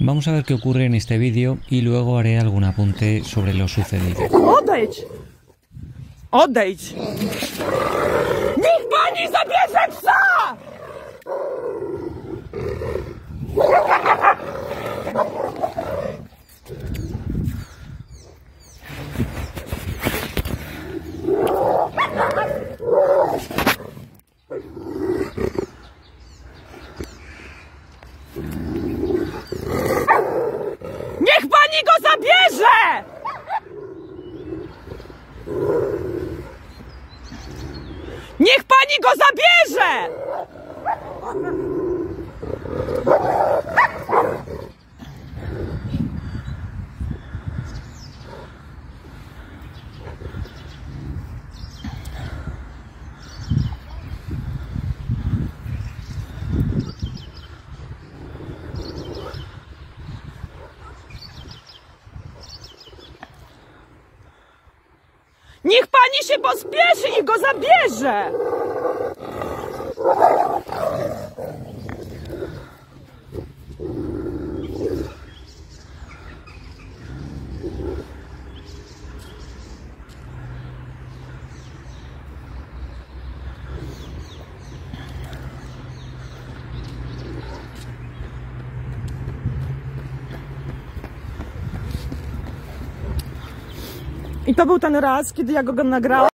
Vamos a ver qué ocurre en este vídeo y luego haré algún apunte sobre lo sucedido. pani go zabierze! Niech pani się pospieszy i go zabierze! I to był ten raz, kiedy ja go nagrałam.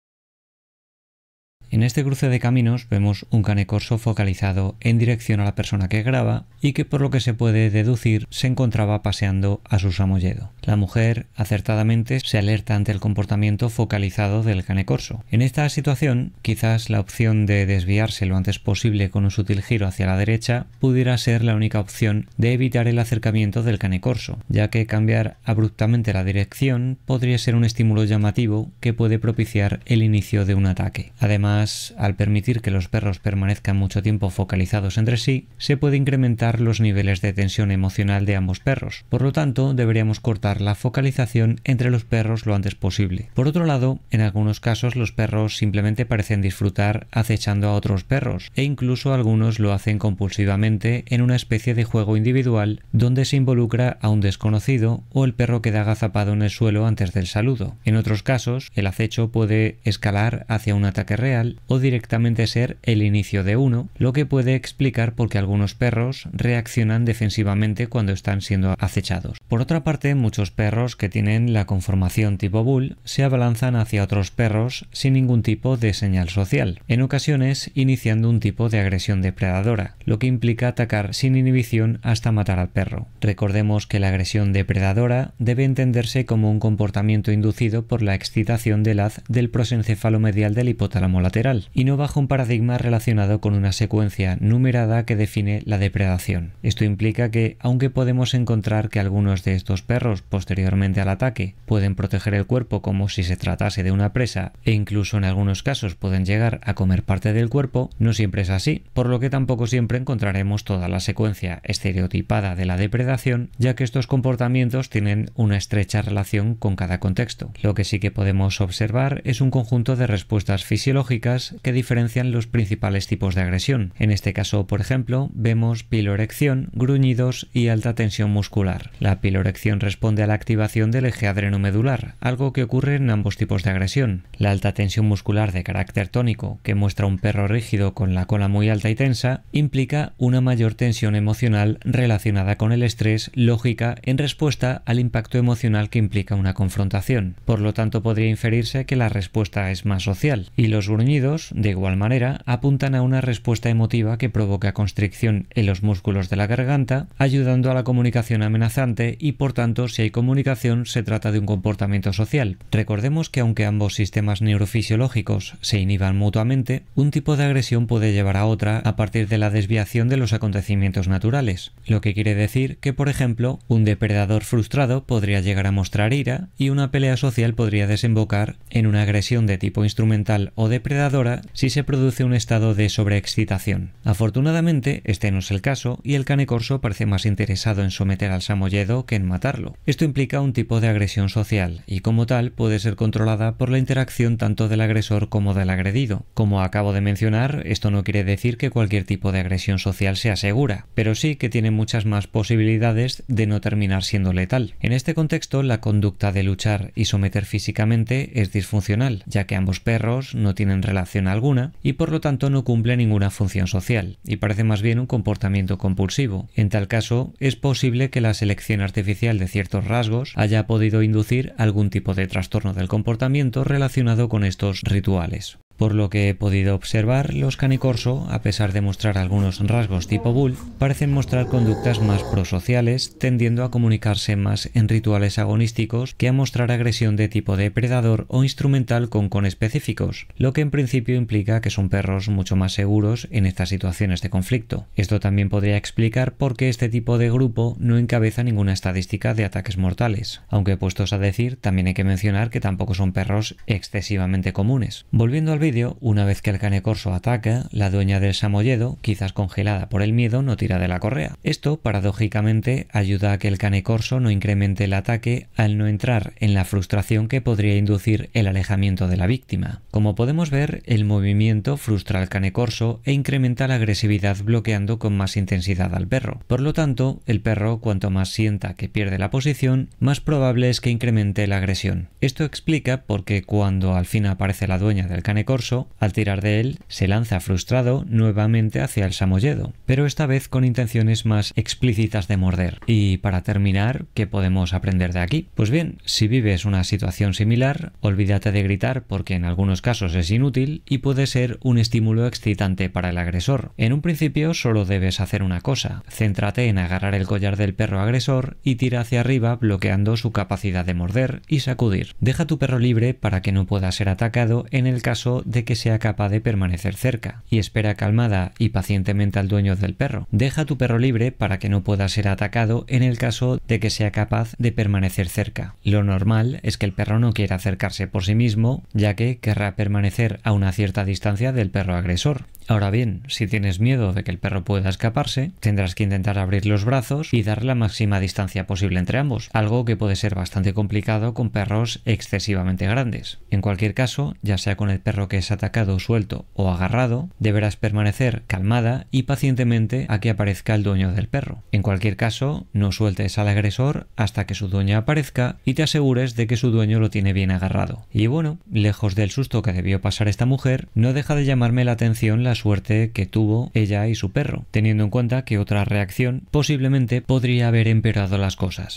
En este cruce de caminos vemos un canecorso focalizado en dirección a la persona que graba y que por lo que se puede deducir se encontraba paseando a su samoyedo. La mujer acertadamente se alerta ante el comportamiento focalizado del canecorso. En esta situación, quizás la opción de desviarse lo antes posible con un sutil giro hacia la derecha pudiera ser la única opción de evitar el acercamiento del canecorso, ya que cambiar abruptamente la dirección podría ser un estímulo llamativo que puede propiciar el inicio de un ataque. Además, al permitir que los perros permanezcan mucho tiempo focalizados entre sí, se puede incrementar los niveles de tensión emocional de ambos perros. Por lo tanto, deberíamos cortar la focalización entre los perros lo antes posible. Por otro lado, en algunos casos los perros simplemente parecen disfrutar acechando a otros perros, e incluso algunos lo hacen compulsivamente en una especie de juego individual donde se involucra a un desconocido o el perro queda agazapado en el suelo antes del saludo. En otros casos, el acecho puede escalar hacia un ataque real o directamente ser el inicio de uno, lo que puede explicar por qué algunos perros reaccionan defensivamente cuando están siendo acechados. Por otra parte, muchos perros que tienen la conformación tipo bull se abalanzan hacia otros perros sin ningún tipo de señal social, en ocasiones iniciando un tipo de agresión depredadora, lo que implica atacar sin inhibición hasta matar al perro. Recordemos que la agresión depredadora debe entenderse como un comportamiento inducido por la excitación del haz del medial del hipotálamo lateral y no bajo un paradigma relacionado con una secuencia numerada que define la depredación. Esto implica que, aunque podemos encontrar que algunos de estos perros posteriormente al ataque pueden proteger el cuerpo como si se tratase de una presa e incluso en algunos casos pueden llegar a comer parte del cuerpo, no siempre es así, por lo que tampoco siempre encontraremos toda la secuencia estereotipada de la depredación, ya que estos comportamientos tienen una estrecha relación con cada contexto. Lo que sí que podemos observar es un conjunto de respuestas fisiológicas que diferencian los principales tipos de agresión. En este caso, por ejemplo, vemos pilorección, gruñidos y alta tensión muscular. La pilorección responde a la activación del eje adrenomedular, algo que ocurre en ambos tipos de agresión. La alta tensión muscular de carácter tónico, que muestra un perro rígido con la cola muy alta y tensa, implica una mayor tensión emocional relacionada con el estrés, lógica, en respuesta al impacto emocional que implica una confrontación. Por lo tanto, podría inferirse que la respuesta es más social. Y los gruñidos de igual manera, apuntan a una respuesta emotiva que provoca constricción en los músculos de la garganta, ayudando a la comunicación amenazante y por tanto si hay comunicación se trata de un comportamiento social. Recordemos que aunque ambos sistemas neurofisiológicos se inhiban mutuamente, un tipo de agresión puede llevar a otra a partir de la desviación de los acontecimientos naturales, lo que quiere decir que por ejemplo un depredador frustrado podría llegar a mostrar ira y una pelea social podría desembocar en una agresión de tipo instrumental o depredador si se produce un estado de sobreexcitación. Afortunadamente, este no es el caso y el cane corso parece más interesado en someter al samoyedo que en matarlo. Esto implica un tipo de agresión social y como tal puede ser controlada por la interacción tanto del agresor como del agredido. Como acabo de mencionar, esto no quiere decir que cualquier tipo de agresión social sea segura, pero sí que tiene muchas más posibilidades de no terminar siendo letal. En este contexto, la conducta de luchar y someter físicamente es disfuncional, ya que ambos perros no tienen relación alguna y por lo tanto no cumple ninguna función social y parece más bien un comportamiento compulsivo. En tal caso, es posible que la selección artificial de ciertos rasgos haya podido inducir algún tipo de trastorno del comportamiento relacionado con estos rituales. Por lo que he podido observar, los canicorso, a pesar de mostrar algunos rasgos tipo bull, parecen mostrar conductas más prosociales, tendiendo a comunicarse más en rituales agonísticos que a mostrar agresión de tipo depredador o instrumental con con específicos, lo que en principio implica que son perros mucho más seguros en estas situaciones de conflicto. Esto también podría explicar por qué este tipo de grupo no encabeza ninguna estadística de ataques mortales, aunque puestos a decir, también hay que mencionar que tampoco son perros excesivamente comunes. Volviendo al vídeo, una vez que el canecorso ataca, la dueña del samoyedo, quizás congelada por el miedo, no tira de la correa. Esto, paradójicamente, ayuda a que el canecorso no incremente el ataque al no entrar en la frustración que podría inducir el alejamiento de la víctima. Como podemos ver, el movimiento frustra al canecorso e incrementa la agresividad bloqueando con más intensidad al perro. Por lo tanto, el perro cuanto más sienta que pierde la posición, más probable es que incremente la agresión. Esto explica por qué cuando al fin aparece la dueña del canecorso, al tirar de él, se lanza frustrado nuevamente hacia el samoyedo, pero esta vez con intenciones más explícitas de morder. Y para terminar, ¿qué podemos aprender de aquí? Pues bien, si vives una situación similar, olvídate de gritar porque en algunos casos es inútil y puede ser un estímulo excitante para el agresor. En un principio solo debes hacer una cosa, céntrate en agarrar el collar del perro agresor y tira hacia arriba bloqueando su capacidad de morder y sacudir. Deja tu perro libre para que no pueda ser atacado en el caso de que sea capaz de permanecer cerca, y espera calmada y pacientemente al dueño del perro. Deja a tu perro libre para que no pueda ser atacado en el caso de que sea capaz de permanecer cerca. Lo normal es que el perro no quiera acercarse por sí mismo, ya que querrá permanecer a una cierta distancia del perro agresor. Ahora bien, si tienes miedo de que el perro pueda escaparse, tendrás que intentar abrir los brazos y dar la máxima distancia posible entre ambos, algo que puede ser bastante complicado con perros excesivamente grandes. En cualquier caso, ya sea con el perro que es atacado, suelto o agarrado, deberás permanecer calmada y pacientemente a que aparezca el dueño del perro. En cualquier caso, no sueltes al agresor hasta que su dueño aparezca y te asegures de que su dueño lo tiene bien agarrado. Y bueno, lejos del susto que debió pasar esta mujer, no deja de llamarme la atención las suerte que tuvo ella y su perro, teniendo en cuenta que otra reacción posiblemente podría haber empeorado las cosas.